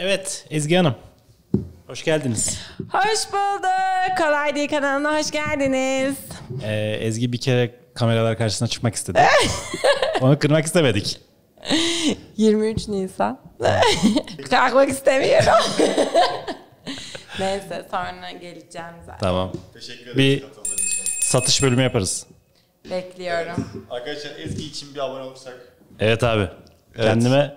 Evet Ezgi Hanım. Hoş geldiniz. Hoş bulduk. Kolay Değil kanalına hoş geldiniz. Ee, Ezgi bir kere kameralar karşısına çıkmak istedi. Onu kırmak istemedik. 23 Nisan. Kalkmak istemiyorum. Neyse sonra geleceğim zaten. Tamam. Teşekkür ederim. Bir satış bölümü yaparız. Bekliyorum. Evet. Arkadaşlar Ezgi için bir abone olursak. Evet abi. Evet. Kendime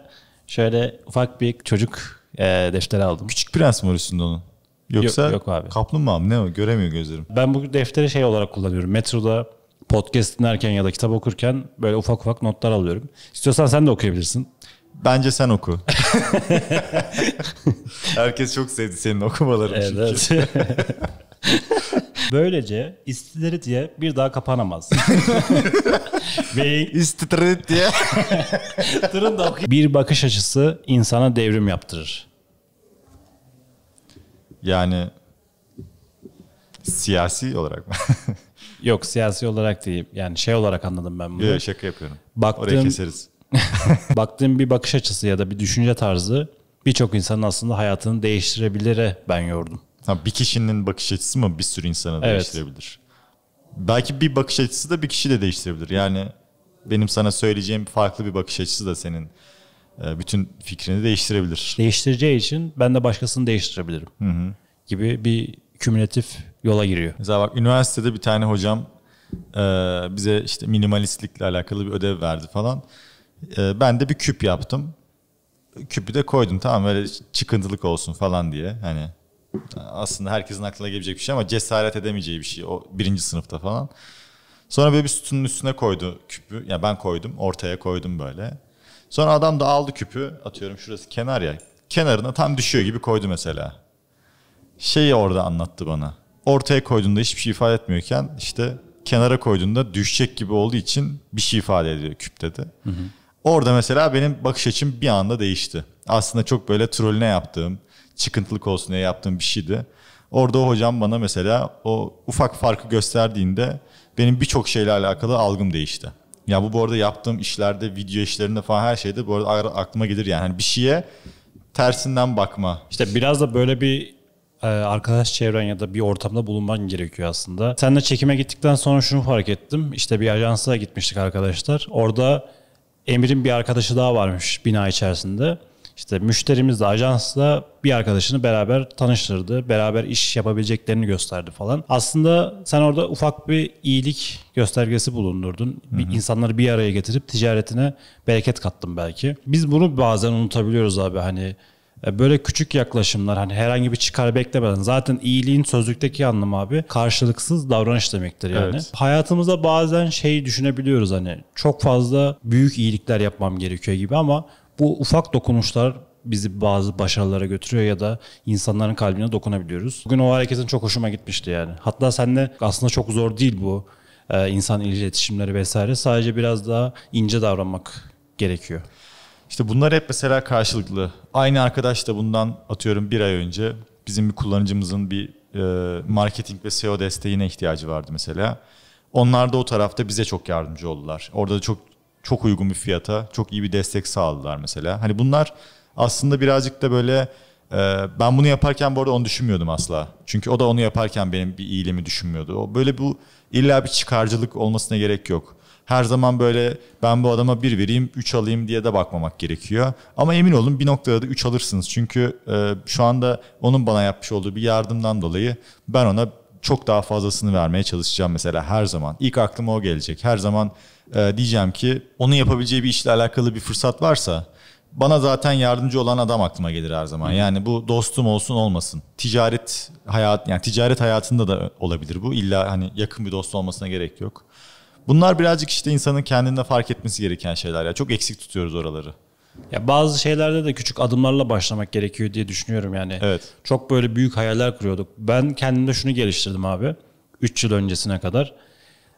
şöyle ufak bir çocuk e, defteri aldım. Küçük Prens mi var üstünde onun? Yoksa yok, yok abi. kaplumbağa mı ne o? Göremiyor gözlerim. Ben bu defteri şey olarak kullanıyorum. Metroda podcast dinlerken ya da kitap okurken böyle ufak ufak notlar alıyorum. İstiyorsan sen de okuyabilirsin. Bence sen oku. Herkes çok sevdi senin okumalarını evet. çünkü. Böylece istileri diye bir daha kapanamaz. Ve istileri diye. Tırın da Bir bakış açısı insana devrim yaptırır. Yani siyasi olarak mı? Yok siyasi olarak değil. Yani şey olarak anladım ben bunu. Yok şaka yapıyorum. Baktığım, Oraya keseriz. baktığım bir bakış açısı ya da bir düşünce tarzı birçok insanın aslında hayatını değiştirebilire ben yordum. Ha, bir kişinin bakış açısı mı bir sürü insanı evet. değiştirebilir? Belki bir bakış açısı da bir kişi de değiştirebilir. Yani benim sana söyleyeceğim farklı bir bakış açısı da senin e, bütün fikrini değiştirebilir. Değiştireceği için ben de başkasını değiştirebilirim. Hı hı gibi bir kümülatif yola giriyor. Mesela bak üniversitede bir tane hocam e, bize işte minimalistlikle alakalı bir ödev verdi falan. E, ben de bir küp yaptım. Küpü de koydum tamam böyle çıkıntılık olsun falan diye. Hani aslında herkesin aklına gelebilecek bir şey ama cesaret edemeyeceği bir şey. O birinci sınıfta falan. Sonra böyle bir sütunun üstüne koydu küpü. Ya yani ben koydum, ortaya koydum böyle. Sonra adam da aldı küpü. Atıyorum şurası kenar ya. Kenarına tam düşüyor gibi koydu mesela şeyi orada anlattı bana. Ortaya koyduğunda hiçbir şey ifade etmiyorken işte kenara koyduğunda düşecek gibi olduğu için bir şey ifade ediyor küp dedi. Hı hı. Orada mesela benim bakış açım bir anda değişti. Aslında çok böyle trolüne yaptığım, çıkıntılık olsun diye yaptığım bir şeydi. Orada o hocam bana mesela o ufak farkı gösterdiğinde benim birçok şeyle alakalı algım değişti. Ya bu bu arada yaptığım işlerde, video işlerinde falan her şeyde bu arada aklıma gelir yani. yani bir şeye tersinden bakma. İşte biraz da böyle bir e, arkadaş çevren ya da bir ortamda bulunman gerekiyor aslında. Seninle çekime gittikten sonra şunu fark ettim. İşte bir ajansa gitmiştik arkadaşlar. Orada Emir'in bir arkadaşı daha varmış bina içerisinde. İşte müşterimiz de ajansla bir arkadaşını beraber tanıştırdı. Beraber iş yapabileceklerini gösterdi falan. Aslında sen orada ufak bir iyilik göstergesi bulundurdun. Hı hı. Bir insanları bir araya getirip ticaretine bereket kattın belki. Biz bunu bazen unutabiliyoruz abi hani e, böyle küçük yaklaşımlar hani herhangi bir çıkar beklemeden zaten iyiliğin sözlükteki anlamı abi karşılıksız davranış demektir yani. Evet. Hayatımızda bazen şey düşünebiliyoruz hani çok fazla büyük iyilikler yapmam gerekiyor gibi ama bu ufak dokunuşlar bizi bazı başarılara götürüyor ya da insanların kalbine dokunabiliyoruz. Bugün o hareketin çok hoşuma gitmişti yani. Hatta seninle aslında çok zor değil bu e, insan iletişimleri vesaire. Sadece biraz daha ince davranmak gerekiyor. İşte bunlar hep mesela karşılıklı. Aynı arkadaş da bundan atıyorum bir ay önce bizim bir kullanıcımızın bir e, marketing ve SEO desteğine ihtiyacı vardı mesela. Onlar da o tarafta bize çok yardımcı oldular. Orada da çok çok uygun bir fiyata çok iyi bir destek sağladılar mesela. Hani bunlar aslında birazcık da böyle e, ben bunu yaparken bu arada onu düşünmüyordum asla. Çünkü o da onu yaparken benim bir iyiliğimi düşünmüyordu. O böyle bu illa bir çıkarcılık olmasına gerek yok her zaman böyle ben bu adama bir vereyim, üç alayım diye de bakmamak gerekiyor. Ama emin olun bir noktada da üç alırsınız. Çünkü e, şu anda onun bana yapmış olduğu bir yardımdan dolayı ben ona çok daha fazlasını vermeye çalışacağım mesela her zaman. ilk aklıma o gelecek. Her zaman e, diyeceğim ki onun yapabileceği bir işle alakalı bir fırsat varsa bana zaten yardımcı olan adam aklıma gelir her zaman. Yani bu dostum olsun olmasın. Ticaret hayat yani ticaret hayatında da olabilir bu. İlla hani yakın bir dost olmasına gerek yok bunlar birazcık işte insanın kendinde fark etmesi gereken şeyler ya. Çok eksik tutuyoruz oraları. Ya bazı şeylerde de küçük adımlarla başlamak gerekiyor diye düşünüyorum yani. Evet. Çok böyle büyük hayaller kuruyorduk. Ben kendimde şunu geliştirdim abi. 3 yıl öncesine kadar.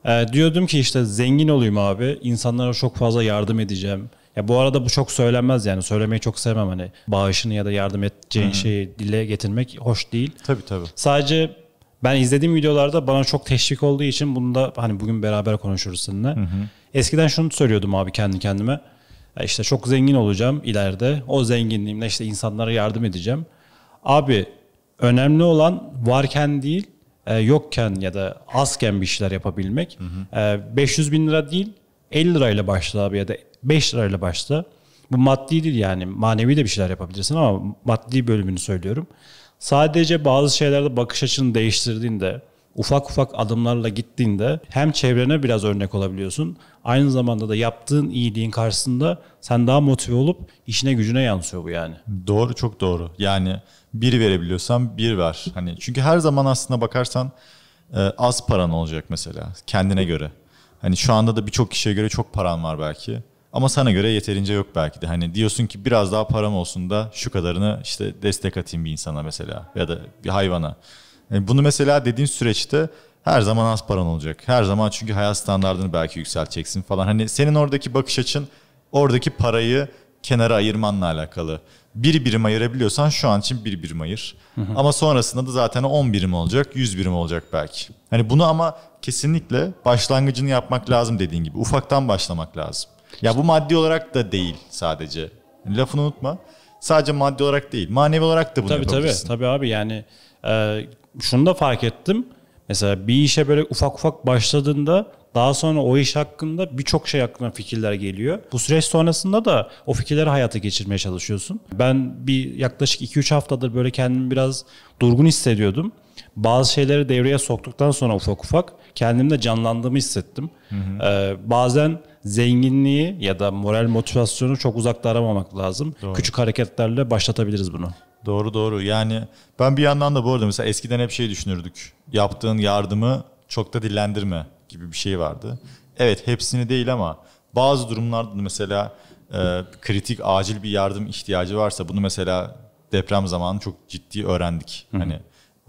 Ee, diyordum ki işte zengin olayım abi. İnsanlara çok fazla yardım edeceğim. Ya bu arada bu çok söylenmez yani. Söylemeyi çok sevmem hani. Bağışını ya da yardım edeceğin Hı-hı. şeyi dile getirmek hoş değil. Tabii tabii. Sadece ben izlediğim videolarda bana çok teşvik olduğu için bunu da hani bugün beraber konuşuruz seninle. Hı hı. Eskiden şunu söylüyordum abi kendi kendime. Ya işte çok zengin olacağım ileride. O zenginliğimle işte insanlara yardım edeceğim. Abi önemli olan varken değil e, yokken ya da azken bir şeyler yapabilmek. Hı hı. E, 500 bin lira değil 50 lirayla başla abi ya da 5 lirayla başla. Bu maddi değil yani manevi de bir şeyler yapabilirsin ama maddi bölümünü söylüyorum. Sadece bazı şeylerde bakış açını değiştirdiğinde, ufak ufak adımlarla gittiğinde hem çevrene biraz örnek olabiliyorsun. Aynı zamanda da yaptığın iyiliğin karşısında sen daha motive olup işine gücüne yansıyor bu yani. Doğru çok doğru. Yani bir verebiliyorsan bir ver. Hani çünkü her zaman aslında bakarsan e, az paran olacak mesela kendine göre. Hani şu anda da birçok kişiye göre çok paran var belki. Ama sana göre yeterince yok belki de. Hani diyorsun ki biraz daha param olsun da şu kadarını işte destek atayım bir insana mesela ya da bir hayvana. Yani e, bunu mesela dediğin süreçte her zaman az paran olacak. Her zaman çünkü hayat standartını belki yükselteceksin falan. Hani senin oradaki bakış açın oradaki parayı kenara ayırmanla alakalı. Bir birim ayırabiliyorsan şu an için bir birim ayır. Hı hı. Ama sonrasında da zaten 10 birim olacak, 100 birim olacak belki. Hani bunu ama kesinlikle başlangıcını yapmak lazım dediğin gibi. Ufaktan başlamak lazım. Ya bu maddi olarak da değil sadece. Lafını unutma. Sadece maddi olarak değil. Manevi olarak da bunu tabii, yapabilirsin. Tabii tabii abi yani e, şunu da fark ettim. Mesela bir işe böyle ufak ufak başladığında daha sonra o iş hakkında birçok şey hakkında fikirler geliyor. Bu süreç sonrasında da o fikirleri hayata geçirmeye çalışıyorsun. Ben bir yaklaşık 2-3 haftadır böyle kendimi biraz durgun hissediyordum. Bazı şeyleri devreye soktuktan sonra ufak ufak kendimde canlandığımı hissettim. Hı hı. Ee, bazen zenginliği ya da moral motivasyonu çok uzakta aramamak lazım. Doğru. Küçük hareketlerle başlatabiliriz bunu. Doğru doğru. Yani ben bir yandan da bu arada mesela eskiden hep şey düşünürdük. Yaptığın yardımı çok da dillendirme gibi bir şey vardı. Evet hepsini değil ama bazı durumlarda mesela e, kritik acil bir yardım ihtiyacı varsa bunu mesela deprem zamanı çok ciddi öğrendik. Hı. Hani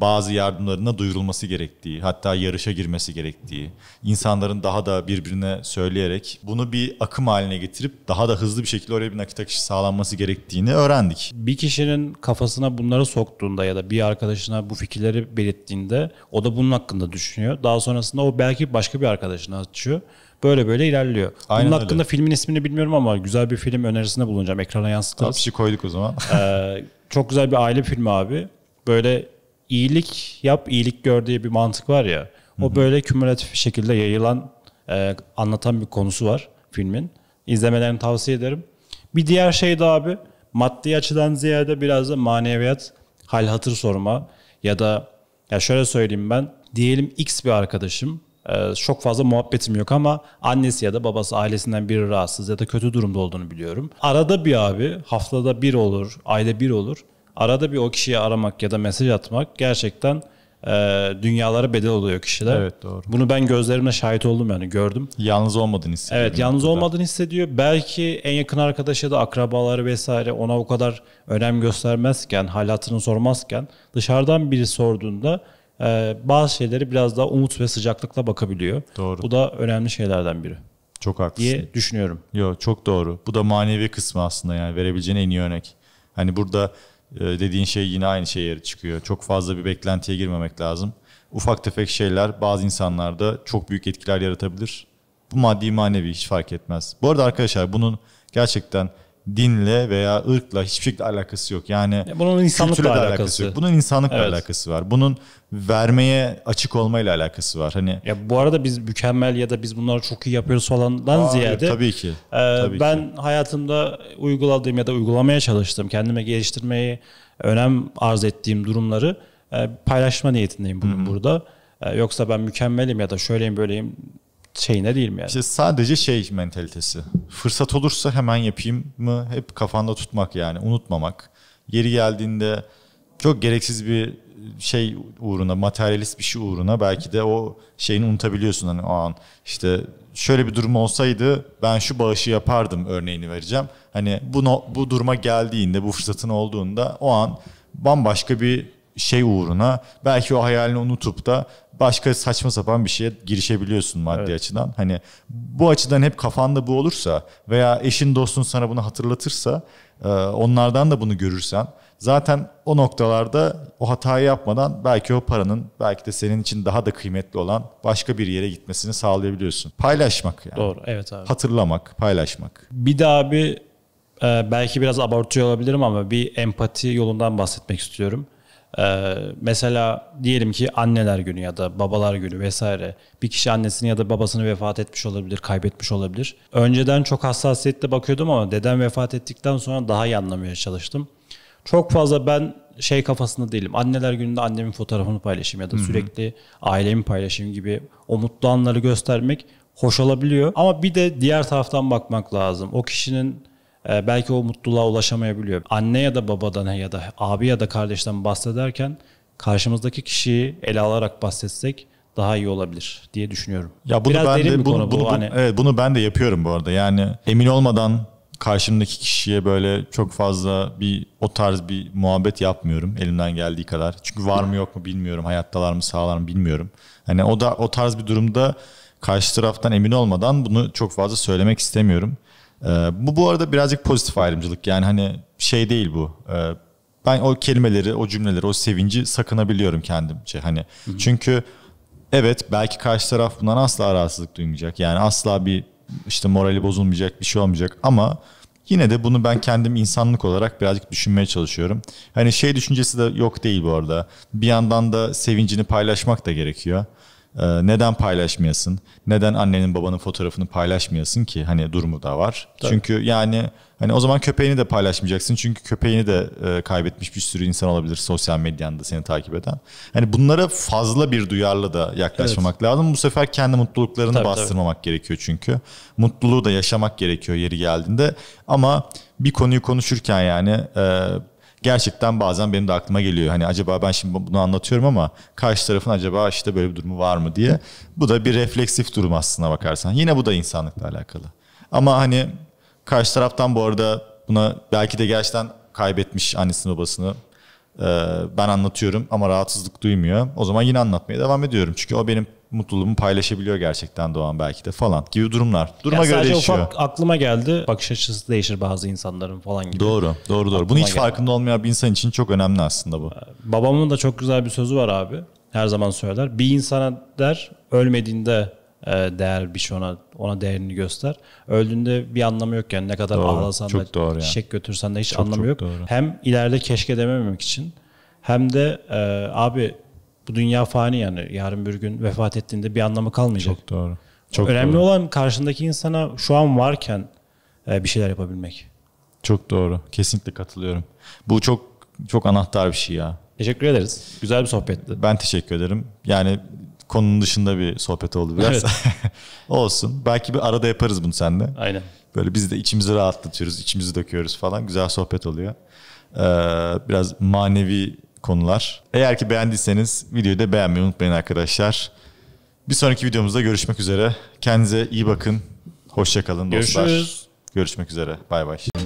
bazı yardımlarına duyurulması gerektiği, hatta yarışa girmesi gerektiği, insanların daha da birbirine söyleyerek bunu bir akım haline getirip daha da hızlı bir şekilde oraya bir nakit akışı sağlanması gerektiğini öğrendik. Bir kişinin kafasına bunları soktuğunda ya da bir arkadaşına bu fikirleri belirttiğinde o da bunun hakkında düşünüyor. Daha sonrasında o belki başka bir arkadaşına açıyor. Böyle böyle ilerliyor. Aynen Bunun öyle. hakkında filmin ismini bilmiyorum ama güzel bir film önerisinde bulunacağım. Ekrana yansıtırız. Tapsi koyduk o zaman. ee, çok güzel bir aile filmi abi. Böyle iyilik yap iyilik gör diye bir mantık var ya. O böyle kümülatif bir şekilde yayılan e, anlatan bir konusu var filmin. İzlemelerini tavsiye ederim. Bir diğer şey de abi maddi açıdan ziyade biraz da maneviyat, hal hatır sorma ya da ya şöyle söyleyeyim ben diyelim X bir arkadaşım ee, çok fazla muhabbetim yok ama annesi ya da babası ailesinden biri rahatsız ya da kötü durumda olduğunu biliyorum. Arada bir abi haftada bir olur, ayda bir olur arada bir o kişiyi aramak ya da mesaj atmak gerçekten e, dünyalara bedel oluyor kişiler. Evet doğru. Bunu ben gözlerimle şahit oldum yani gördüm. Yalnız olmadığını hissediyor. Evet yalnız noktada. olmadığını hissediyor. Belki en yakın arkadaşı ya da akrabaları vesaire ona o kadar önem göstermezken, hal sormazken dışarıdan biri sorduğunda e, bazı şeyleri biraz daha umut ve sıcaklıkla bakabiliyor. Doğru. Bu da önemli şeylerden biri. Çok haklısın. Diye düşünüyorum. Yo çok doğru. Bu da manevi kısmı aslında yani verebileceğin en iyi örnek. Hani burada ee, dediğin şey yine aynı şeye çıkıyor. Çok fazla bir beklentiye girmemek lazım. Ufak tefek şeyler bazı insanlarda çok büyük etkiler yaratabilir. Bu maddi manevi hiç fark etmez. Bu arada arkadaşlar bunun gerçekten dinle veya ırkla hiçbir şekilde alakası yok. Yani bunun insanlıkla alakası. alakası yok. Bunun insanlıkla evet. alakası var. Bunun vermeye açık olmayla alakası var. Hani Ya bu arada biz mükemmel ya da biz bunları çok iyi yapıyoruz falandan Aa, ziyade. Tabii ki. E, tabii ben ki. hayatımda uyguladığım ya da uygulamaya çalıştığım, kendime geliştirmeyi önem arz ettiğim durumları e, paylaşma niyetindeyim bugün Hı-hı. burada. E, yoksa ben mükemmelim ya da şöyleyim böyleyim şeyine değil mi yani? İşte sadece şey mentalitesi. Fırsat olursa hemen yapayım mı hep kafanda tutmak yani unutmamak. Yeri geldiğinde çok gereksiz bir şey uğruna materyalist bir şey uğruna belki de o şeyini unutabiliyorsun hani o an işte şöyle bir durum olsaydı ben şu bağışı yapardım örneğini vereceğim. Hani bu bu duruma geldiğinde bu fırsatın olduğunda o an bambaşka bir şey uğruna belki o hayalini unutup da başka saçma sapan bir şeye girişebiliyorsun maddi evet. açıdan. Hani bu açıdan hep kafanda bu olursa veya eşin dostun sana bunu hatırlatırsa e, onlardan da bunu görürsen zaten o noktalarda o hatayı yapmadan belki o paranın belki de senin için daha da kıymetli olan başka bir yere gitmesini sağlayabiliyorsun. Paylaşmak yani. Doğru evet abi. Hatırlamak, paylaşmak. Bir daha bir e, belki biraz abartıyor olabilirim ama bir empati yolundan bahsetmek istiyorum. Ee, mesela diyelim ki anneler günü ya da babalar günü vesaire. Bir kişi annesini ya da babasını vefat etmiş olabilir, kaybetmiş olabilir. Önceden çok hassasiyetle bakıyordum ama dedem vefat ettikten sonra daha iyi anlamaya çalıştım. Çok fazla ben şey kafasında değilim. Anneler gününde annemin fotoğrafını paylaşayım ya da Hı-hı. sürekli ailemi paylaşayım gibi o mutlu anları göstermek hoş olabiliyor. Ama bir de diğer taraftan bakmak lazım. O kişinin e, belki o mutluluğa ulaşamayabiliyor. Anne ya da babadan ya da abi ya da kardeşten bahsederken karşımızdaki kişiyi ele alarak bahsetsek daha iyi olabilir diye düşünüyorum. Ya bunu Biraz ben de bunu, bunu, bu, bunu, hani... evet bunu ben de yapıyorum bu arada. Yani emin olmadan karşımdaki kişiye böyle çok fazla bir o tarz bir muhabbet yapmıyorum elimden geldiği kadar. Çünkü var mı yok mu bilmiyorum. Hayattalar mı sağlar mı bilmiyorum. Hani o da o tarz bir durumda karşı taraftan emin olmadan bunu çok fazla söylemek istemiyorum. Ee, bu bu arada birazcık pozitif ayrımcılık. Yani hani şey değil bu. Ee, ben o kelimeleri, o cümleleri, o sevinci sakınabiliyorum kendimce. Hani Hı-hı. çünkü evet belki karşı taraf bundan asla rahatsızlık duymayacak. Yani asla bir işte morali bozulmayacak, bir şey olmayacak ama yine de bunu ben kendim insanlık olarak birazcık düşünmeye çalışıyorum. Hani şey düşüncesi de yok değil bu arada. Bir yandan da sevincini paylaşmak da gerekiyor. Ee, neden paylaşmayasın? Neden annenin babanın fotoğrafını paylaşmayasın ki? Hani durumu da var. Tabii. Çünkü yani hani o zaman köpeğini de paylaşmayacaksın. Çünkü köpeğini de e, kaybetmiş bir sürü insan olabilir sosyal medyanda seni takip eden. Hani bunlara fazla bir duyarlı da yaklaşmamak evet. lazım. Bu sefer kendi mutluluklarını tabii, bastırmamak tabii. gerekiyor çünkü. Mutluluğu da yaşamak gerekiyor yeri geldiğinde. Ama bir konuyu konuşurken yani e, gerçekten bazen benim de aklıma geliyor. Hani acaba ben şimdi bunu anlatıyorum ama karşı tarafın acaba işte böyle bir durumu var mı diye. Bu da bir refleksif durum aslına bakarsan. Yine bu da insanlıkla alakalı. Ama hani karşı taraftan bu arada buna belki de gerçekten kaybetmiş annesini babasını ee, ben anlatıyorum ama rahatsızlık duymuyor. O zaman yine anlatmaya devam ediyorum. Çünkü o benim mutluluğumu paylaşabiliyor gerçekten Doğan belki de falan gibi durumlar. Duruma yani göre sadece değişiyor. Sadece ufak aklıma geldi. Bakış açısı değişir bazı insanların falan gibi. Doğru, doğru, doğru. Aklıma Bunu hiç geldi. farkında olmayan bir insan için çok önemli aslında bu. Ee, babamın da çok güzel bir sözü var abi. Her zaman söyler. Bir insana der ölmediğinde e, değer bir şey ona, ona değerini göster. Öldüğünde bir anlamı yok yani ne kadar doğru, ağlasan da doğru yani. çiçek götürsen de hiç çok, anlamı çok yok. Doğru. Hem ileride keşke dememek için hem de e, abi bu dünya fani yani yarın bir gün vefat ettiğinde bir anlamı kalmayacak. Çok doğru. Çok Önemli doğru. olan karşındaki insana şu an varken e, bir şeyler yapabilmek. Çok doğru. Kesinlikle katılıyorum. Bu çok çok anahtar bir şey ya. Teşekkür ederiz. Güzel bir sohbetti. Ben teşekkür ederim. Yani konunun dışında bir sohbet oldu biraz. Evet. Olsun. Belki bir arada yaparız bunu seninle. Aynen. Böyle biz de içimizi rahatlatıyoruz, içimizi döküyoruz falan. Güzel sohbet oluyor. Ee, biraz manevi konular. Eğer ki beğendiyseniz videoyu da beğenmeyi unutmayın arkadaşlar. Bir sonraki videomuzda görüşmek üzere. Kendinize iyi bakın. Hoşçakalın dostlar. Görüşürüz. Görüşmek üzere. Bay bay.